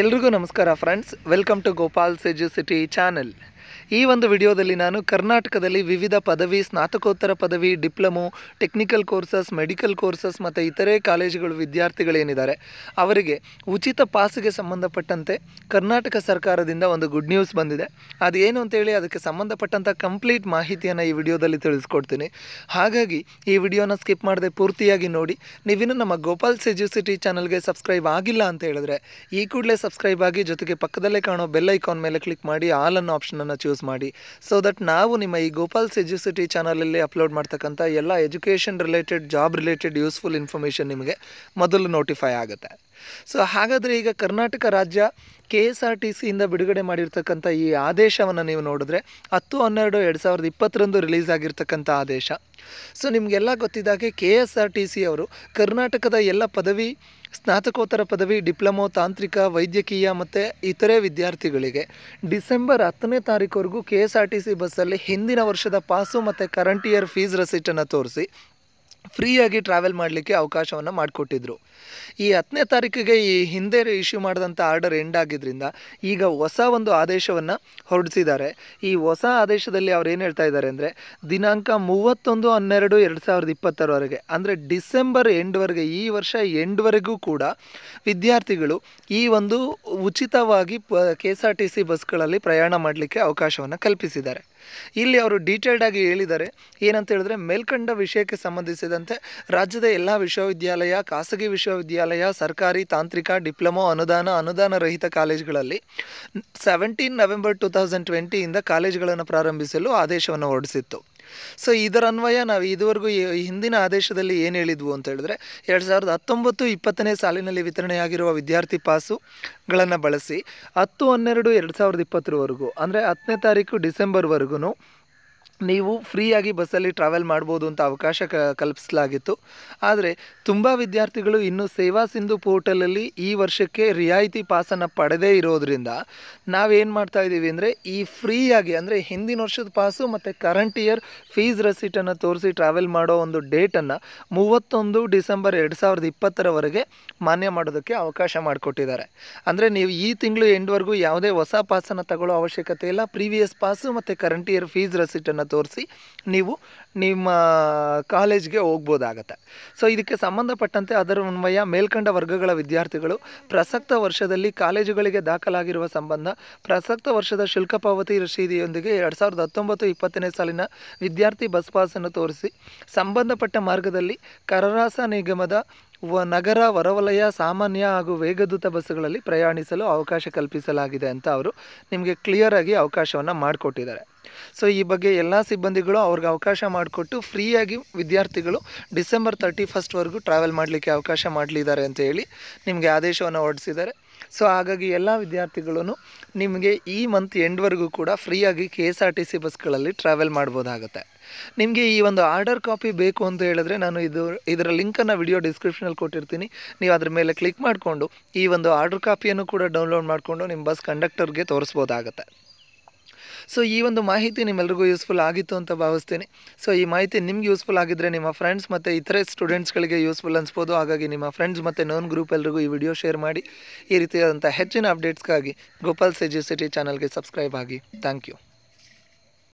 ಎಲ್ರಿಗೂ ನಮಸ್ಕಾರ friends welcome to Gopal edu city channel ಈ ಒಂದು ವಿಡಿಯೋದಲ್ಲಿ ನಾನು ಕರ್ನಾಟಕದಲ್ಲಿ ವಿವಿಧ ಪದವಿ ಸ್ನಾತಕೋತ್ತರ ಪದವಿ diploma technical courses medical courses ಮತ್ತು ಇತರೆ ಕಾಲೇಜುಗಳು ವಿದ್ಯಾರ್ಥಿಗಳೇನಿದ್ದಾರೆ ಅವರಿಗೆ ಉಚಿತ ಪಾಸಿಗೆ ಸಂಬಂಧಪಟ್ಟಂತೆ ಕರ್ನಾಟಕ ಸರ್ಕಾರದಿಂದ ಒಂದು ಗುಡ್ ನ್ಯೂಸ್ ಬಂದಿದೆ ಅದೇನು ಅಂತೇಳಿ ಅದಕ್ಕೆ ಸಂಬಂಧಪಟ್ಟಂಥ ಕಂಪ್ಲೀಟ್ ಮಾಹಿತಿಯನ್ನು ಈ ವಿಡಿಯೋದಲ್ಲಿ ತಿಳಿಸ್ಕೊಡ್ತೀನಿ ಹಾಗಾಗಿ ಈ ವಿಡಿಯೋನ ಸ್ಕಿಪ್ ಮಾಡದೆ ಪೂರ್ತಿಯಾಗಿ ನೋಡಿ ನೀವಿನ್ನು ನಮ್ಮ ಗೋಪಾಲ್ ಸಿಟಿ ಚಾನಲ್ಗೆ ಸಬ್ಸ್ಕ್ರೈಬ್ ಆಗಿಲ್ಲ ಅಂತ ಹೇಳಿದ್ರೆ ಈ ಕೂಡಲೇ ಸಬ್ಸ್ಕ್ರೈಬ್ ಆಗಿ ಜೊತೆಗೆ ಪಕ್ಕದಲ್ಲೇ ಕಾಣೋ ಬೆಲ್ ಐಕಾನ್ ಮೇಲೆ ಕ್ಲಿಕ್ ಮಾಡಿ ಆಲ್ ಅನ್ನೋ ಆಪ್ಷನನ್ನು ಚೂಸ್ ಯೂಸ್ ಮಾಡಿ ಸೊ ದಟ್ ನಾವು ನಿಮ್ಮ ಈ ಗೋಪಾಲ್ಸ್ ಎಜುಸಿಟಿ ಚಾನಲಲ್ಲಿ ಅಪ್ಲೋಡ್ ಮಾಡ್ತಕ್ಕಂಥ ಎಲ್ಲ education related job related useful information ನಿಮಗೆ ಮೊದಲು ನೋಟಿಫೈ ಆಗುತ್ತೆ ಸೊ ಹಾಗಾದರೆ ಈಗ ಕರ್ನಾಟಕ ರಾಜ್ಯ ಕೆ ಎಸ್ ಆರ್ ಟಿ ಸಿಯಿಂದ ಬಿಡುಗಡೆ ಮಾಡಿರ್ತಕ್ಕಂಥ ಈ ಆದೇಶವನ್ನು ನೀವು ನೋಡಿದ್ರೆ ಹತ್ತು ಹನ್ನೆರಡು ಎರಡು ಸಾವಿರದ ಇಪ್ಪತ್ತರಂದು ರಿಲೀಸ್ ಆಗಿರ್ತಕ್ಕಂಥ ಆದೇಶ ಸೊ ನಿಮಗೆಲ್ಲ ಗೊತ್ತಿದ್ದಾಗೆ K S R T C ಅವರು ಕರ್ನಾಟಕದ ಎಲ್ಲ ಪದವಿ ಸ್ನಾತಕೋತ್ತರ ಪದವಿ ಡಿಪ್ಲೊಮೊ ತಾಂತ್ರಿಕ ವೈದ್ಯಕೀಯ ಮತ್ತು ಇತರೆ ವಿದ್ಯಾರ್ಥಿಗಳಿಗೆ ಡಿಸೆಂಬರ್ ಹತ್ತನೇ ತಾರೀಕುವರೆಗೂ K S R T C ಬಸ್ಸಲ್ಲಿ ಹಿಂದಿನ ವರ್ಷದ ಪಾಸು ಮತ್ತು ಕರೆಂಟ್ ಇಯರ್ ಫೀಸ್ ರಸೀಟನ್ನು ತೋರಿಸಿ ಫ್ರೀಯಾಗಿ ಟ್ರಾವೆಲ್ ಮಾಡಲಿಕ್ಕೆ ಅವಕಾಶವನ್ನು ಮಾಡಿಕೊಟ್ಟಿದ್ರು ಈ ಹತ್ತನೇ ತಾರೀಕಿಗೆ ಈ ಹಿಂದೆ ಇಶ್ಯೂ ಮಾಡಿದಂಥ ಆರ್ಡರ್ ಎಂಡ್ ಆಗಿದ್ದರಿಂದ ಈಗ ಹೊಸ ಒಂದು ಆದೇಶವನ್ನು ಹೊರಡಿಸಿದ್ದಾರೆ ಈ ಹೊಸ ಆದೇಶದಲ್ಲಿ ಅವ್ರು ಏನು ಹೇಳ್ತಾ ಇದ್ದಾರೆ ಅಂದರೆ ದಿನಾಂಕ ಮೂವತ್ತೊಂದು ಹನ್ನೆರಡು ಎರಡು ಸಾವಿರದ ಇಪ್ಪತ್ತರವರೆಗೆ ಅಂದರೆ ಡಿಸೆಂಬರ್ ಎಂಡ್ವರೆಗೆ ಈ ವರ್ಷ ಎಂಡ್ವರೆಗೂ ಕೂಡ ವಿದ್ಯಾರ್ಥಿಗಳು ಈ ಒಂದು ಉಚಿತವಾಗಿ ಪ K S R T C ಬಸ್ಗಳಲ್ಲಿ ಪ್ರಯಾಣ ಮಾಡಲಿಕ್ಕೆ ಅವಕಾಶವನ್ನು ಕಲ್ಪಿಸಿದ್ದಾರೆ ಇಲ್ಲಿ ಅವರು ಡೀಟೇಲ್ಡ್ ಆಗಿ ಹೇಳಿದ್ದಾರೆ ಏನಂತ ಹೇಳಿದ್ರೆ ಮೇಲ್ಕಂಡ ವಿಷಯಕ್ಕೆ ಸಂಬಂಧಿಸಿದ ಸೇರಿದಂತೆ ರಾಜ್ಯದ ಎಲ್ಲ ವಿಶ್ವವಿದ್ಯಾಲಯ ಖಾಸಗಿ ವಿಶ್ವವಿದ್ಯಾಲಯ ಸರ್ಕಾರಿ ತಾಂತ್ರಿಕ ಡಿಪ್ಲೊಮೊ ಅನುದಾನ ಅನುದಾನ ರಹಿತ ಕಾಲೇಜುಗಳಲ್ಲಿ ಸೆವೆಂಟೀನ್ ನವೆಂಬರ್ ಟೂ ತೌಸಂಡ್ ಟ್ವೆಂಟಿಯಿಂದ ಕಾಲೇಜುಗಳನ್ನು ಪ್ರಾರಂಭಿಸಲು ಆದೇಶವನ್ನು ಹೊರಡಿಸಿತ್ತು ಸೊ ಇದರ ಅನ್ವಯ ನಾವು ಇದುವರೆಗೂ ಹಿಂದಿನ ಆದೇಶದಲ್ಲಿ ಏನು ಹೇಳಿದ್ವು ಅಂತ ಹೇಳಿದ್ರೆ ಎರಡು ಸಾವಿರದ ಹತ್ತೊಂಬತ್ತು ಇಪ್ಪತ್ತನೇ ಸಾಲಿನಲ್ಲಿ ವಿತರಣೆಯಾಗಿರುವ ವಿದ್ಯಾರ್ಥಿ ಪಾಸುಗಳನ್ನು ಬಳಸಿ ಹತ್ತು ಹನ್ನೆರಡು ಎರಡು ಸಾವಿರದ ಇಪ್ಪತ್ತರವರೆಗೂ ಅಂದರೆ ಹತ್ತನೇ ತಾರೀಕು ಡಿಸೆಂಬರ್ವರೆಗೂ ನೀವು ಫ್ರೀಯಾಗಿ ಬಸ್ಸಲ್ಲಿ ಟ್ರಾವೆಲ್ ಮಾಡ್ಬೋದು ಅಂತ ಅವಕಾಶ ಕ ಕಲ್ಪಿಸಲಾಗಿತ್ತು ಆದರೆ ತುಂಬ ವಿದ್ಯಾರ್ಥಿಗಳು ಇನ್ನು ಸೇವಾ ಸಿಂಧು ಪೋರ್ಟಲಲ್ಲಿ ಈ ವರ್ಷಕ್ಕೆ ರಿಯಾಯಿತಿ ಪಾಸನ್ನು ಪಡೆದೇ ಇರೋದರಿಂದ ನಾವೇನು ಮಾಡ್ತಾ ಇದ್ದೀವಿ ಅಂದರೆ ಈ ಫ್ರೀಯಾಗಿ ಅಂದರೆ ಹಿಂದಿನ ವರ್ಷದ ಪಾಸು ಮತ್ತು ಕರೆಂಟ್ ಇಯರ್ ಫೀಸ್ ರಸೀಟನ್ನು ತೋರಿಸಿ ಟ್ರಾವೆಲ್ ಮಾಡೋ ಒಂದು ಡೇಟನ್ನು ಮೂವತ್ತೊಂದು ಡಿಸೆಂಬರ್ ಎರಡು ಸಾವಿರದ ಇಪ್ಪತ್ತರವರೆಗೆ ಮಾನ್ಯ ಮಾಡೋದಕ್ಕೆ ಅವಕಾಶ ಮಾಡಿಕೊಟ್ಟಿದ್ದಾರೆ ಅಂದರೆ ನೀವು ಈ ತಿಂಗಳು ಎಂಡ್ವರೆಗೂ ಯಾವುದೇ ಹೊಸ ಪಾಸನ್ನು ತಗೊಳ್ಳೋ ಅವಶ್ಯಕತೆ ಇಲ್ಲ ಪ್ರೀವಿಯಸ್ ಪಾಸು ಮತ್ತು ಕರೆಂಟ್ ಇಯರ್ ಫೀಸ್ ರಸೀಟನ್ನು ತೋರಿಸಿ ನೀವು ನಿಮ್ಮ ಕಾಲೇಜ್ಗೆ ಹೋಗ್ಬೋದಾಗತ್ತೆ ಸೊ ಇದಕ್ಕೆ ಸಂಬಂಧಪಟ್ಟಂತೆ ಅದರ ಅನ್ವಯ ಮೇಲ್ಕಂಡ ವರ್ಗಗಳ ವಿದ್ಯಾರ್ಥಿಗಳು ಪ್ರಸಕ್ತ ವರ್ಷದಲ್ಲಿ ಕಾಲೇಜುಗಳಿಗೆ ದಾಖಲಾಗಿರುವ ಸಂಬಂಧ ಪ್ರಸಕ್ತ ವರ್ಷದ ಶುಲ್ಕ ಪಾವತಿ ರಶೀದಿಯೊಂದಿಗೆ ಎರಡು ಸಾವಿರದ ಹತ್ತೊಂಬತ್ತು ಇಪ್ಪತ್ತನೇ ಸಾಲಿನ ವಿದ್ಯಾರ್ಥಿ ಬಸ್ ಪಾಸನ್ನು ತೋರಿಸಿ ಸಂಬಂಧಪಟ್ಟ ಮಾರ್ಗದಲ್ಲಿ ಕರರಾಸ ನಿಗಮದ ವ ನಗರ ಹೊರವಲಯ ಸಾಮಾನ್ಯ ಹಾಗೂ ವೇಗದೂತ ಬಸ್ಸುಗಳಲ್ಲಿ ಪ್ರಯಾಣಿಸಲು ಅವಕಾಶ ಕಲ್ಪಿಸಲಾಗಿದೆ ಅಂತ ಅವರು ನಿಮಗೆ ಕ್ಲಿಯರಾಗಿ ಅವಕಾಶವನ್ನು ಮಾಡಿಕೊಟ್ಟಿದ್ದಾರೆ ಸೊ ಈ ಬಗ್ಗೆ ಎಲ್ಲ ಸಿಬ್ಬಂದಿಗಳು ಅವ್ರಿಗೆ ಅವಕಾಶ ಮಾಡಿಕೊಟ್ಟು ಫ್ರೀಯಾಗಿ ವಿದ್ಯಾರ್ಥಿಗಳು ಡಿಸೆಂಬರ್ ತರ್ಟಿ ಫಸ್ಟ್ವರೆಗೂ ಟ್ರಾವೆಲ್ ಮಾಡಲಿಕ್ಕೆ ಅವಕಾಶ ಮಾಡಲಿದ್ದಾರೆ ಅಂತ ಹೇಳಿ ನಿಮಗೆ ಆದೇಶವನ್ನು ಹೊರಡಿಸಿದ್ದಾರೆ ಸೊ ಹಾಗಾಗಿ ಎಲ್ಲ ವಿದ್ಯಾರ್ಥಿಗಳೂ ನಿಮಗೆ ಈ ಮಂತ್ ಎಂಡ್ವರೆಗೂ ಕೂಡ ಫ್ರೀಯಾಗಿ K S R T C ಬಸ್ಗಳಲ್ಲಿ ಟ್ರಾವೆಲ್ ಮಾಡ್ಬೋದಾಗುತ್ತೆ ನಿಮಗೆ ಈ ಒಂದು ಆರ್ಡರ್ ಕಾಪಿ ಬೇಕು ಅಂತ ಹೇಳಿದ್ರೆ ನಾನು ಇದು ಇದರ ಲಿಂಕನ್ನು ವಿಡಿಯೋ ಡಿಸ್ಕ್ರಿಪ್ಷನಲ್ಲಿ ಕೊಟ್ಟಿರ್ತೀನಿ ನೀವು ಅದ್ರ ಮೇಲೆ ಕ್ಲಿಕ್ ಮಾಡಿಕೊಂಡು ಈ ಒಂದು ಆರ್ಡರ್ ಕಾಪಿಯನ್ನು ಕೂಡ ಡೌನ್ಲೋಡ್ ಮಾಡಿಕೊಂಡು ನಿಮ್ಮ ಬಸ್ ಕಂಡಕ್ಟರ್ಗೆ ತೋರಿಸ್ಬೋದಾಗತ್ತೆ ಸೊ ಈ ಒಂದು ಮಾಹಿತಿ ನಿಮ್ಮೆಲ್ರಿಗೂ ಯೂಸ್ಫುಲ್ ಆಗಿತ್ತು ಅಂತ ಭಾವಿಸ್ತೀನಿ ಸೊ ಈ ಮಾಹಿತಿ ನಿಮ್ಗೆ ಯೂಸ್ಫುಲ್ ಆಗಿದ್ರೆ ನಿಮ್ಮ ಫ್ರೆಂಡ್ಸ್ ಮತ್ತು ಇತರೆ ಸ್ಟೂಡೆಂಟ್ಸ್ಗಳಿಗೆ ಯೂಸ್ಫುಲ್ ಅನ್ಸ್ಬೋದು ಹಾಗಾಗಿ ನಿಮ್ಮ ಫ್ರೆಂಡ್ಸ್ ಮತ್ತು ನೋನ್ ಗ್ರೂಪ್ ಎಲ್ರಿಗೂ ಈ ವಿಡಿಯೋ ಶೇರ್ ಮಾಡಿ ಈ ರೀತಿಯಾದಂಥ ಹೆಚ್ಚಿನ ಅಪ್ಡೇಟ್ಸ್ಗಾಗಿ ಗೋಪಾಲ್ ಸೆಜಿ ಸಿಟಿ ಚಾನಲ್ಗೆ ಸಬ್ಸ್ಕ್ರೈಬ್ ಆಗಿ ಥ್ಯಾಂಕ್ ಯು